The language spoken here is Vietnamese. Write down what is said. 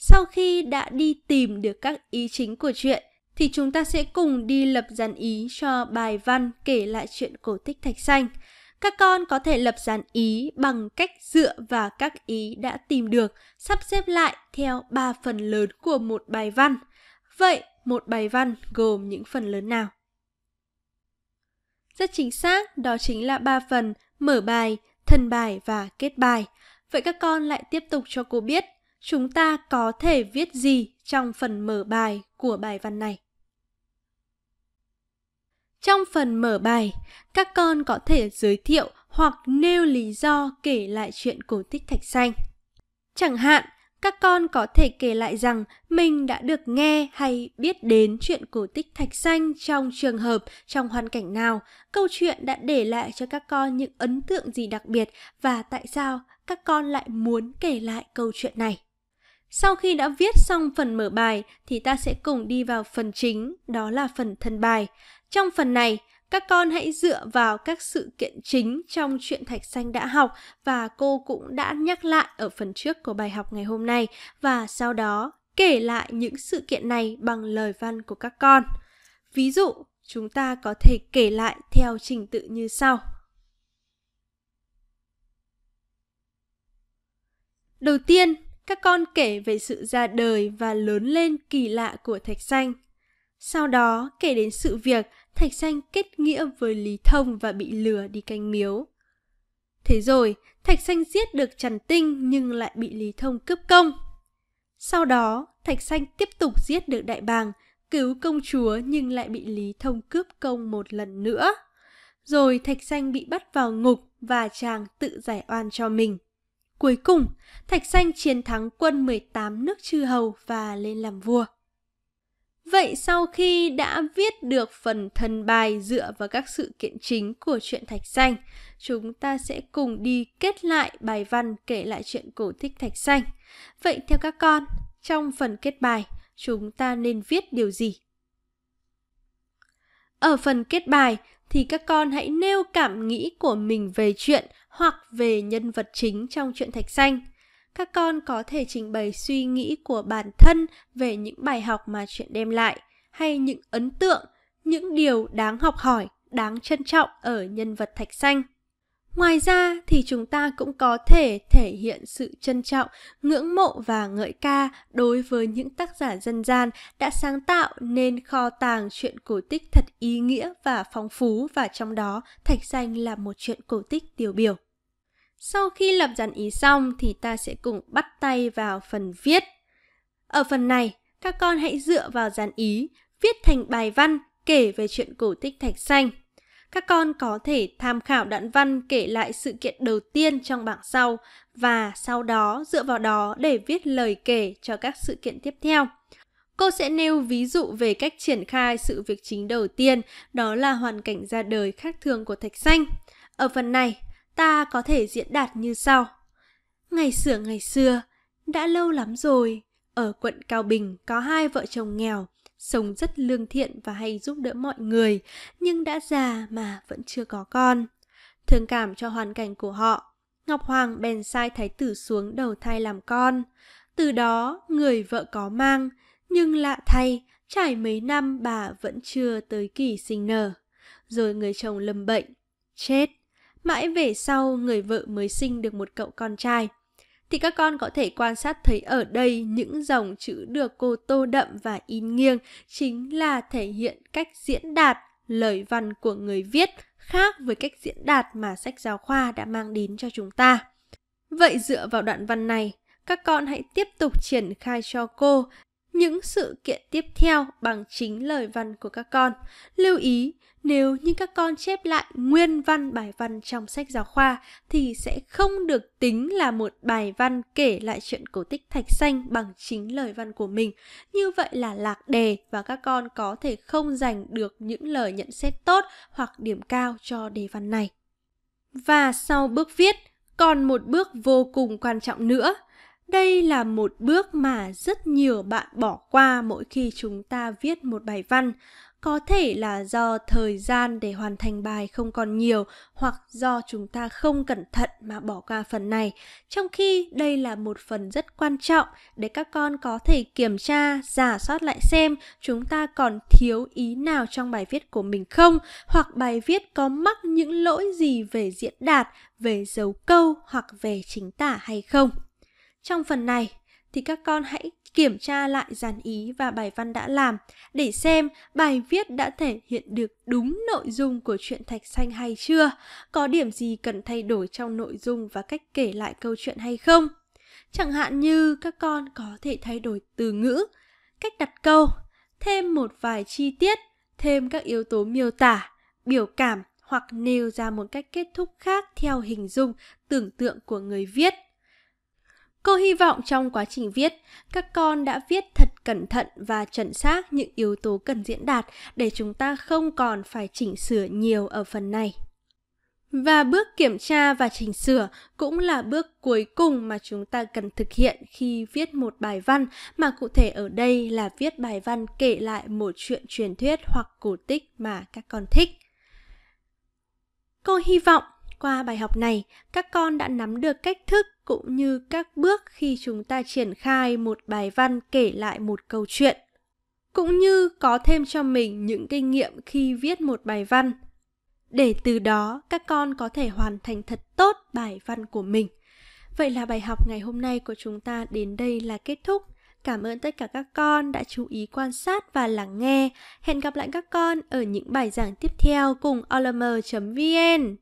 Sau khi đã đi tìm được các ý chính của chuyện, thì chúng ta sẽ cùng đi lập dàn ý cho bài văn kể lại chuyện cổ tích Thạch Xanh. Các con có thể lập dàn ý bằng cách dựa vào các ý đã tìm được, sắp xếp lại theo 3 phần lớn của một bài văn. Vậy, một bài văn gồm những phần lớn nào? Rất chính xác, đó chính là 3 phần mở bài, thân bài và kết bài. Vậy các con lại tiếp tục cho cô biết chúng ta có thể viết gì trong phần mở bài của bài văn này. Trong phần mở bài, các con có thể giới thiệu hoặc nêu lý do kể lại chuyện cổ tích Thạch Xanh. Chẳng hạn, các con có thể kể lại rằng mình đã được nghe hay biết đến chuyện cổ tích Thạch Xanh trong trường hợp, trong hoàn cảnh nào, câu chuyện đã để lại cho các con những ấn tượng gì đặc biệt và tại sao các con lại muốn kể lại câu chuyện này. Sau khi đã viết xong phần mở bài thì ta sẽ cùng đi vào phần chính, đó là phần thân bài. Trong phần này, các con hãy dựa vào các sự kiện chính trong truyện Thạch Xanh đã học và cô cũng đã nhắc lại ở phần trước của bài học ngày hôm nay và sau đó kể lại những sự kiện này bằng lời văn của các con. Ví dụ, chúng ta có thể kể lại theo trình tự như sau. Đầu tiên, các con kể về sự ra đời và lớn lên kỳ lạ của Thạch Xanh. Sau đó kể đến sự việc Thạch Xanh kết nghĩa với Lý Thông và bị lừa đi canh miếu. Thế rồi, Thạch Xanh giết được Trần Tinh nhưng lại bị Lý Thông cướp công. Sau đó, Thạch Xanh tiếp tục giết được Đại Bàng, cứu công chúa nhưng lại bị Lý Thông cướp công một lần nữa. Rồi Thạch Xanh bị bắt vào ngục và chàng tự giải oan cho mình. Cuối cùng, Thạch Sanh chiến thắng quân 18 nước chư hầu và lên làm vua. Vậy sau khi đã viết được phần thần bài dựa vào các sự kiện chính của truyện Thạch Xanh, chúng ta sẽ cùng đi kết lại bài văn kể lại chuyện cổ tích Thạch Xanh. Vậy theo các con, trong phần kết bài, chúng ta nên viết điều gì? Ở phần kết bài thì các con hãy nêu cảm nghĩ của mình về chuyện hoặc về nhân vật chính trong truyện thạch xanh các con có thể trình bày suy nghĩ của bản thân về những bài học mà chuyện đem lại hay những ấn tượng những điều đáng học hỏi đáng trân trọng ở nhân vật thạch xanh ngoài ra thì chúng ta cũng có thể thể hiện sự trân trọng ngưỡng mộ và ngợi ca đối với những tác giả dân gian đã sáng tạo nên kho tàng truyện cổ tích thật ý nghĩa và phong phú và trong đó thạch xanh là một truyện cổ tích tiêu biểu sau khi lập dàn ý xong thì ta sẽ cùng bắt tay vào phần viết. Ở phần này, các con hãy dựa vào dàn ý, viết thành bài văn kể về chuyện cổ tích Thạch Xanh. Các con có thể tham khảo đoạn văn kể lại sự kiện đầu tiên trong bảng sau và sau đó dựa vào đó để viết lời kể cho các sự kiện tiếp theo. Cô sẽ nêu ví dụ về cách triển khai sự việc chính đầu tiên, đó là hoàn cảnh ra đời khác thường của Thạch Xanh. Ở phần này, ta có thể diễn đạt như sau. Ngày xưa ngày xưa, đã lâu lắm rồi, ở quận Cao Bình có hai vợ chồng nghèo, sống rất lương thiện và hay giúp đỡ mọi người, nhưng đã già mà vẫn chưa có con. Thương cảm cho hoàn cảnh của họ, Ngọc Hoàng bèn sai thái tử xuống đầu thai làm con. Từ đó, người vợ có mang, nhưng lạ thay, trải mấy năm bà vẫn chưa tới kỳ sinh nở. Rồi người chồng lâm bệnh, chết. Mãi về sau, người vợ mới sinh được một cậu con trai. Thì các con có thể quan sát thấy ở đây những dòng chữ được cô tô đậm và in nghiêng chính là thể hiện cách diễn đạt lời văn của người viết khác với cách diễn đạt mà sách giáo khoa đã mang đến cho chúng ta. Vậy dựa vào đoạn văn này, các con hãy tiếp tục triển khai cho cô những sự kiện tiếp theo bằng chính lời văn của các con. Lưu ý, nếu như các con chép lại nguyên văn bài văn trong sách giáo khoa thì sẽ không được tính là một bài văn kể lại chuyện cổ tích Thạch Xanh bằng chính lời văn của mình. Như vậy là lạc đề và các con có thể không giành được những lời nhận xét tốt hoặc điểm cao cho đề văn này. Và sau bước viết, còn một bước vô cùng quan trọng nữa – đây là một bước mà rất nhiều bạn bỏ qua mỗi khi chúng ta viết một bài văn có thể là do thời gian để hoàn thành bài không còn nhiều hoặc do chúng ta không cẩn thận mà bỏ qua phần này trong khi đây là một phần rất quan trọng để các con có thể kiểm tra giả soát lại xem chúng ta còn thiếu ý nào trong bài viết của mình không hoặc bài viết có mắc những lỗi gì về diễn đạt về dấu câu hoặc về chính tả hay không trong phần này thì các con hãy kiểm tra lại dàn ý và bài văn đã làm để xem bài viết đã thể hiện được đúng nội dung của chuyện Thạch Xanh hay chưa, có điểm gì cần thay đổi trong nội dung và cách kể lại câu chuyện hay không. Chẳng hạn như các con có thể thay đổi từ ngữ, cách đặt câu, thêm một vài chi tiết, thêm các yếu tố miêu tả, biểu cảm hoặc nêu ra một cách kết thúc khác theo hình dung tưởng tượng của người viết. Cô hy vọng trong quá trình viết, các con đã viết thật cẩn thận và chuẩn xác những yếu tố cần diễn đạt để chúng ta không còn phải chỉnh sửa nhiều ở phần này. Và bước kiểm tra và chỉnh sửa cũng là bước cuối cùng mà chúng ta cần thực hiện khi viết một bài văn, mà cụ thể ở đây là viết bài văn kể lại một chuyện truyền thuyết hoặc cổ tích mà các con thích. Cô hy vọng qua bài học này, các con đã nắm được cách thức cũng như các bước khi chúng ta triển khai một bài văn kể lại một câu chuyện cũng như có thêm cho mình những kinh nghiệm khi viết một bài văn để từ đó các con có thể hoàn thành thật tốt bài văn của mình vậy là bài học ngày hôm nay của chúng ta đến đây là kết thúc cảm ơn tất cả các con đã chú ý quan sát và lắng nghe hẹn gặp lại các con ở những bài giảng tiếp theo cùng olm vn